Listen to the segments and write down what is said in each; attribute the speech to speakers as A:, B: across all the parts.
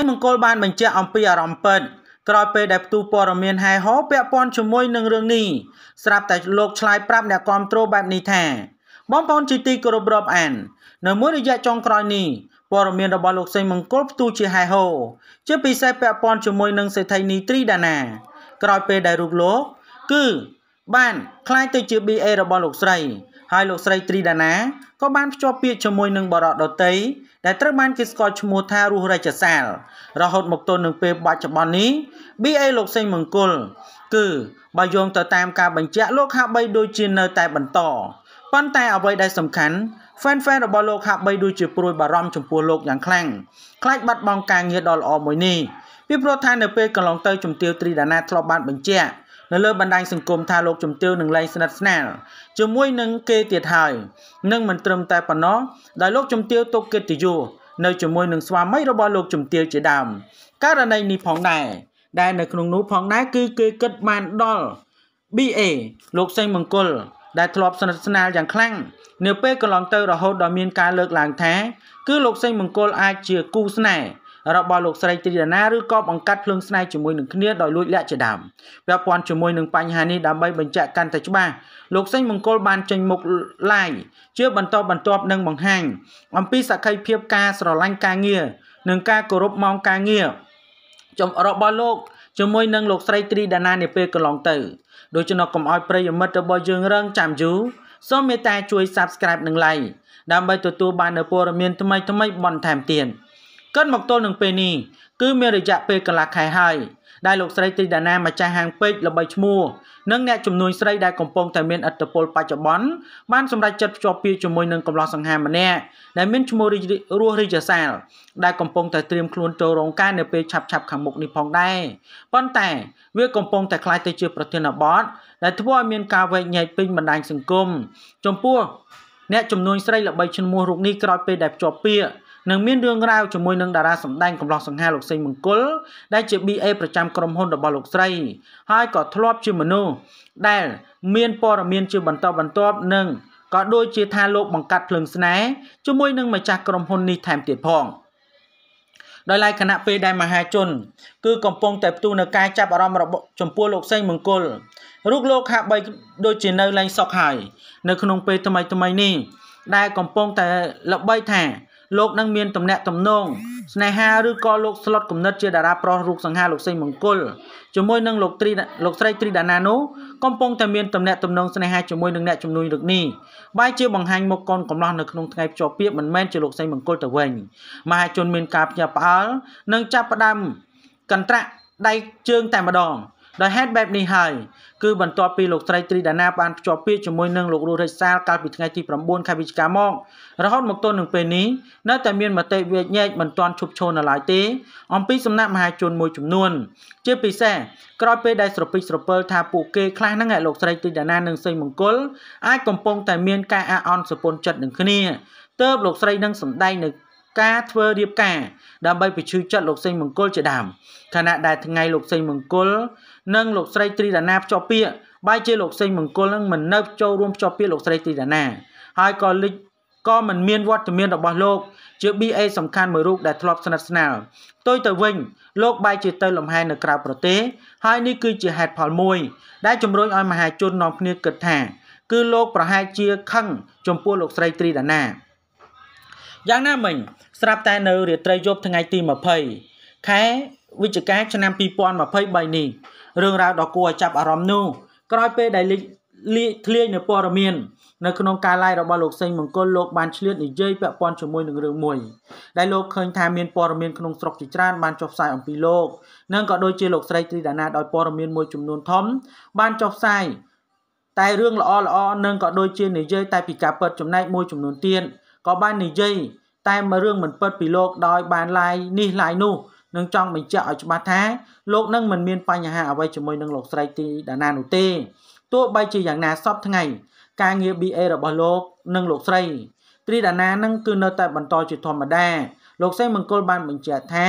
A: មង្គលបានបញ្ជាក់អំពីអារម្មណ៍ពិត ក្រោយពេលដែលផ្ទុះព័ត៌មានហែហោពាក់ព័ន្ធជាមួយនឹងរឿងនេះស្រាប់តែលោកឆ្លើយប្រាប់អ្នកគ្រប់គ្រងបែបនេះថាបងប្អូនជាទីគោរពរាប់អាននៅមួយរយៈចុងក្រោយនេះព័ត៌មានរបស់លោកសេងមង្គលផ្ទុះជាហែហោជាពិសេសពាក់ព័ន្ធជាមួយនឹងសេដ្ឋីនីត្រីដាណា ក្រោយពេលដែលរូបលោកគឺបានคล้ายទៅជា BA របស់លោកស្រីហើយលោកស្រីត្រីដាណាក៏បានភ្ជាប់ពាក្យជាមួយនឹងបរិដដតីដែលត្រូវបានគេស្គាល់ឈ្មោះថារស់រជសាលរហូតមកទល់នឹងពេលបច្ចុប្បន្ននេះ BA លោកសេងមង្គលគឺបើយោងទៅតាមការបញ្ជាក់លោកហាក់បីដូចជានៅ តែបន្តប៉ុន្តែអ្វីដែលសំខាន់ fan fan របស់លោកហាក់បីដូចជាព្រួយបារម្ភចំពោះលោកយ៉ាងខ្លាំងខ្លាចបាត់បង់ការងារដ៏ល្អមួយនេះពីព្រោះថានៅពេលកន្លងទៅជំទាវត្រីដាណាធ្លាប់បានបញ្ជាក់នៅលើបណ្ដាញសង្គមថាលោកជំទាវនឹងលែងស្និទ្ធស្នាលជាមួយនឹងគេទៀតហើយនឹងមិនត្រឹមតែប៉ុណ្ណោះដែលលោកជំទាវទុកកិត្តិយសនៅជាមួយនឹងស្វាមីរបស់លោកជំទាវជាដើមករណីនេះផងដែរដែលនៅក្នុងនោះផងដែរគឺគេគិតបានដល់ BA លោកសេងមង្គលដែលធ្លាប់ស្និទ្ធស្នាលយ៉ាងខ្លាំងនៅពេលកន្លងទៅរហូតដល់មានការលើកឡើងថាគឺលោកសេងមង្គលអាចជាគូស្នេហ៍របស់លោកស្រីត្រីណាឬក៏បង្កាត់ភ្លើងស្នេហ៍ជាមួយនឹងគ្នាដោយលួចលាក់ជាដើមពាក់ព័ន្ធជាមួយនឹងបញ្ហានេះដើម្បីបញ្ជាក់កាន់តែច្បាស់លោកសេងមង្គលបានចេញមុខឡាយជាបន្តបន្ទាប់នឹងបង្ហាញអំពីសក្តិភាពការស្រឡាញ់ការងារ និងការគោរពម៉ោងការងារចំរបស់លោកជាមួយនឹងលោកស្រីត្រីដាណានាពេលកន្លងទៅ ដូច្នោះកុំឲ្យប្រិយមិត្តរបស់យើងរងចាំយូរសូមមេត្តា ជួយ Subscribe និង Like ដើម្បីទទួលបាននូវព័ត៌មានថ្មីៗបន្ថែមទៀត។កិនមកទល់នឹងពេលនេះគឺមានរយៈពេលកន្លះខែហើយដែលលោកស្រីទីដាណាម្ចាស់ហាងពេជ្រល្បីឈ្មោះនិងអ្នកជំនួយស្រីដែលកំពុងតែមានឥទ្ធិពលបច្ចុប្បន្នបានសម្រេចចិត្តភ្ជាប់ពាក្យជាមួយនឹងកំឡោះសង្ហាម្នាក់ដែលមានឈ្មោះរស់រាជសាលដែលកំពុងតែត្រៀមខ្លួនចូលរោងការនៅពេលឆាប់ឆាប់ខាងមុខនេះផងដែរប៉ុន្តែវាកំពុងតែខ្លាចទៅជាប្រធានបទដែលធ្វើឲ្យមានការវែកញែកពេញបណ្ដាញសង្គមចំពោះអ្នកចំនួនស្រីល្បីឈ្មោះរូបនេះក្រោយពេលដែលភ្ជាប់ពាក្យនិងមានរឿងរ៉ាវជាមួយនឹងតារាសម្ដែងកំឡោះសង្ហាលោកសេងមង្គលដែលជា BA ប្រចាំក្រុមហ៊ុនរបស់លោកស្រីហើយក៏ធ្លាប់ជាមនុស្សដែល មានព័ត៌មានជាបន្តបន្ទាប់និងក៏ដូចជាថាលោកបង្កាត់ភ្លើងស្នេហ៍ជាមួយនឹងម្ចាស់ក្រុមហ៊ុននេះថែមទៀតផងដោយឡែកគណៈពេលដែលមហាជន គឺកំពុងតែផ្ទុះនៅការចាប់អារម្មណ៍របស់ចំពោះលោកសេងមង្គលរូបលោកហាក់បីដូចជានៅឡើងសុខហើយ នៅក្នុងពេលថ្មីថ្មីនេះ ដែល កំពុងតែល្បីថាលោកនឹងមានទំនាក់ទំនងស្នេហាឬក៏លោកស្លុតគំនិតជាតារាប្រុសរូបសង្ហាលោកសេងមង្គលជាមួយនឹងលោកត្រីលោកស្រីត្រីដាណានោះកំពុងតែមានទំនាក់ទំនងស្នេហាជាមួយនឹងអ្នកជំនួយលោកនេះបាយជាបង្ហាញមុខកូនកំឡោះនៅក្នុងថ្ងៃភ្ជាប់ពាក្យមិនមែនជាលោកសេងមង្គលទៅវិញមហាជនមានការភ្ញាក់ផ្អើលនិងចាប់ផ្ដើមកន្ត្រាក់ដៃជើងតែម្ដងដោយហេតុបែបនេះហើយគឺបន្ទាប់ពីលោកស្រីត្រីដាណាបានភ្ជាប់ពាក្យជាមួយនឹងលោករស់រេសាលកាលពីថ្ងៃទី9ខែវិច្ឆិកាមក រហូតមកទល់នឹងពេលនេះនៅតែមានមតិវិញ្ញាណមិនទាន់ឈប់ឈរនៅឡើយទេអំពីសំណាក់មហាជនមួយចំនួនជាពិសេសក្រោយពេលដែលស្រពិចស្រពិលថាពួកគេខ្លះហ្នឹងឯលោកស្រីត្រីដាណានិងសេងមង្គល អាចកំពុងតែមានការអាអន់សពន់ចិត្តនឹងគ្នាទើបលោកស្រីនឹងសម្ដែងនៅការធ្វើរៀបការដើម្បីបញ្ឈឺចិត្តលោកសេងមង្គលជាដើមខណៈដែលថ្ងៃលោកសេងមង្គល និងលោកស្រីត្រីដាណាភ្ជាប់ពាក្យបែរជាលោកសេងមង្គលនឹងមិននៅចូលរួមភ្ជាប់ពាក្យលោកស្រីត្រីដាណាហើយក៏លិចក៏មិនមានវត្តមានរបស់លោកជា BA សំខាន់មួយរូបដែលធ្លាប់ស្និទ្ធស្នាលផ្ទុយទៅវិញលោកបែរជាទៅលំហែនៅក្រៅប្រទេសហើយនេះគឺជាហេតុផលមួយដែលជំរុញឲ្យមហាជននាំគ្នាគិតថាគឺលោកប្រហែលជាខឹងចំពោះលោកស្រីត្រីដាណាយ៉ាងណាមិញស្រាប់តែនៅរាត្រីយប់ថ្ងៃទី20ខែវិច្ឆិកា ឆ្នាំ2023នេះរឿងរ៉ាវដ៏គួរឲ្យចាប់អារម្មណ៍នោះក្រោយពេលដែលលាកធ្លាយនៅព័ត៌មាននៅក្នុងការ live របស់លោកសេងមង្គលលោកបានឆ្លៀតនិយាយពាក់ព័ន្ធជាមួយនឹងរឿងមួយដែលលោកឃើញថាមានព័ត៌មានក្នុងស្រុកជាច្រើនបានចុះផ្សាយអំពីលោកនិងក៏ដូចជាលោកស្រីត្រីដាណាដោយព័ត៌មានមួយចំនួនធំ បានចុះផ្សាយតែរឿងល្អល្អនិងក៏ដូចជានិយាយតែពីការពិតចំណែកមួយចំនួនទៀតក៏បាននិយាយតែមករឿងមិនពិតពីលោកដោយ បានឡាយនេះឡាយនោះនឹងចង់បញ្ជាក់ឲ្យច្បាស់ថាលោកនឹងមិនមានបញ្ហាអ្វីជាមួយនឹងលោកស្រីទីដាណានោះទេទោះបីជាយ៉ាងណាសពថ្ងៃ ការងារ BA របស់លោកនិងលោកស្រីត្រីដាណានឹងគឺនៅតែបន្តជាធម្មតាលោកសេមង្គលបានបញ្ជាក់ថា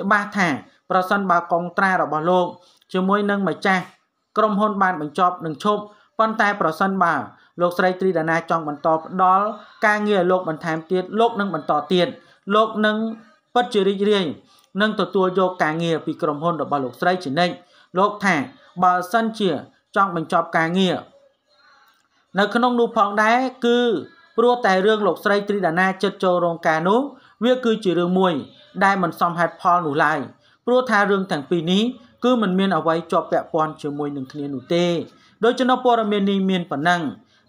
A: ច្បាស់ថា ប្រសិនបើកងត្រារបស់លោកជាមួយនឹងម្ចាស់ក្រុមហ៊ុនបានបញ្ចប់នឹងឈប់ប៉ុន្តែប្រសិនបើលោកស្រីត្រីដាណាចង់បន្តផ្ដល់ការងារលោកបន្ថែមទៀតលោកនឹងបន្តទៀតលោកនឹងពិតជារីករាយនឹងទទួលយកការងារពីក្រុមហ៊ុន របស់លោកស្រីជានិច្ចលោកថាបើសិនជាចង់បញ្ចប់ការងារនៅក្នុងនោះផងដែរគឺព្រោះតែរឿងលោកស្រីត្រីដាណាចិត្តចូលរោងការនោះ វា គឺជារឿងមួយ ដែលមិនសមហេតុផលនោះឡើយ។ព្រោះថារឿងទាំងពីរនេះគឺมันមានអ្វីជាប់ពាក់ព័ន្ធជាមួយនឹងគ្នានោះទេដូច្នោះព័ត៌មាននេះមានប៉ុណ្ណឹង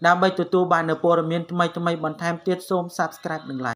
A: ដើម្បីទទួលបាននូវព័ត៌មានថ្មីៗបន្ថែមទៀតសូម Subscribe និង Like